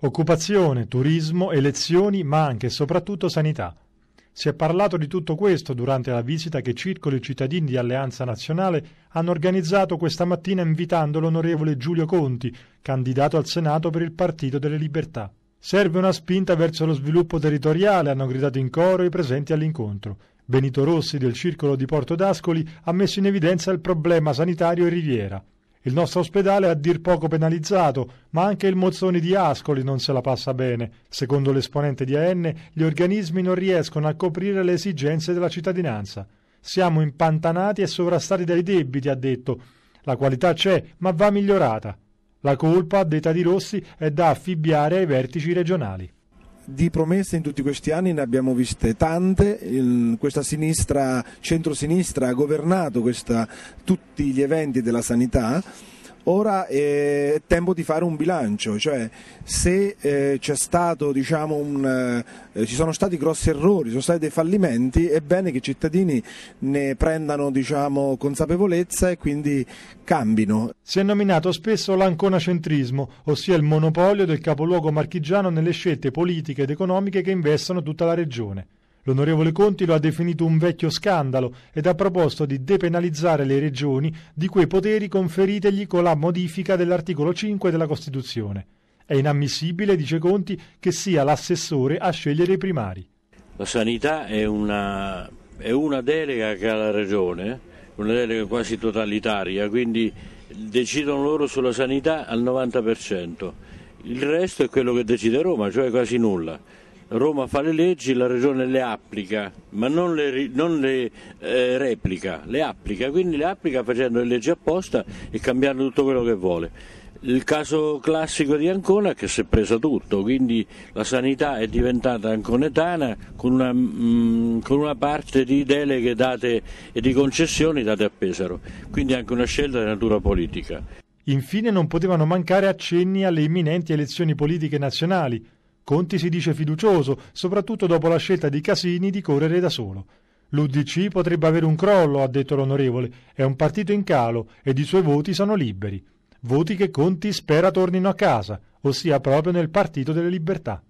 Occupazione, turismo, elezioni, ma anche e soprattutto sanità. Si è parlato di tutto questo durante la visita che circoli cittadini di Alleanza Nazionale hanno organizzato questa mattina invitando l'onorevole Giulio Conti, candidato al Senato per il Partito delle Libertà. Serve una spinta verso lo sviluppo territoriale, hanno gridato in coro i presenti all'incontro. Benito Rossi del Circolo di Porto d'Ascoli ha messo in evidenza il problema sanitario in Riviera. Il nostro ospedale è a dir poco penalizzato, ma anche il Mozzoni di Ascoli non se la passa bene. Secondo l'esponente di AN, gli organismi non riescono a coprire le esigenze della cittadinanza. Siamo impantanati e sovrastati dai debiti, ha detto. La qualità c'è, ma va migliorata. La colpa, detta di Rossi, è da affibbiare ai vertici regionali di promesse in tutti questi anni ne abbiamo viste tante, Il, questa sinistra, centrosinistra ha governato questa, tutti gli eventi della sanità Ora è eh, tempo di fare un bilancio, cioè se eh, stato, diciamo, un, eh, eh, ci sono stati grossi errori, sono stati dei fallimenti, è bene che i cittadini ne prendano diciamo, consapevolezza e quindi cambino. Si è nominato spesso l'anconacentrismo, ossia il monopolio del capoluogo marchigiano nelle scelte politiche ed economiche che investono tutta la regione. L'onorevole Conti lo ha definito un vecchio scandalo ed ha proposto di depenalizzare le regioni di quei poteri conferitegli con la modifica dell'articolo 5 della Costituzione. È inammissibile, dice Conti, che sia l'assessore a scegliere i primari. La sanità è una, è una delega che ha la regione, una delega quasi totalitaria, quindi decidono loro sulla sanità al 90%. Il resto è quello che decide Roma, cioè quasi nulla. Roma fa le leggi, la regione le applica, ma non le, non le eh, replica, le applica, quindi le applica facendo le leggi apposta e cambiando tutto quello che vuole. Il caso classico di Ancona è che si è presa tutto, quindi la sanità è diventata anconetana con una, mm, con una parte di deleghe date e di concessioni date a Pesaro, quindi anche una scelta di natura politica. Infine non potevano mancare accenni alle imminenti elezioni politiche nazionali, Conti si dice fiducioso, soprattutto dopo la scelta di Casini di correre da solo. L'UDC potrebbe avere un crollo, ha detto l'onorevole, è un partito in calo ed i suoi voti sono liberi. Voti che Conti spera tornino a casa, ossia proprio nel Partito delle Libertà.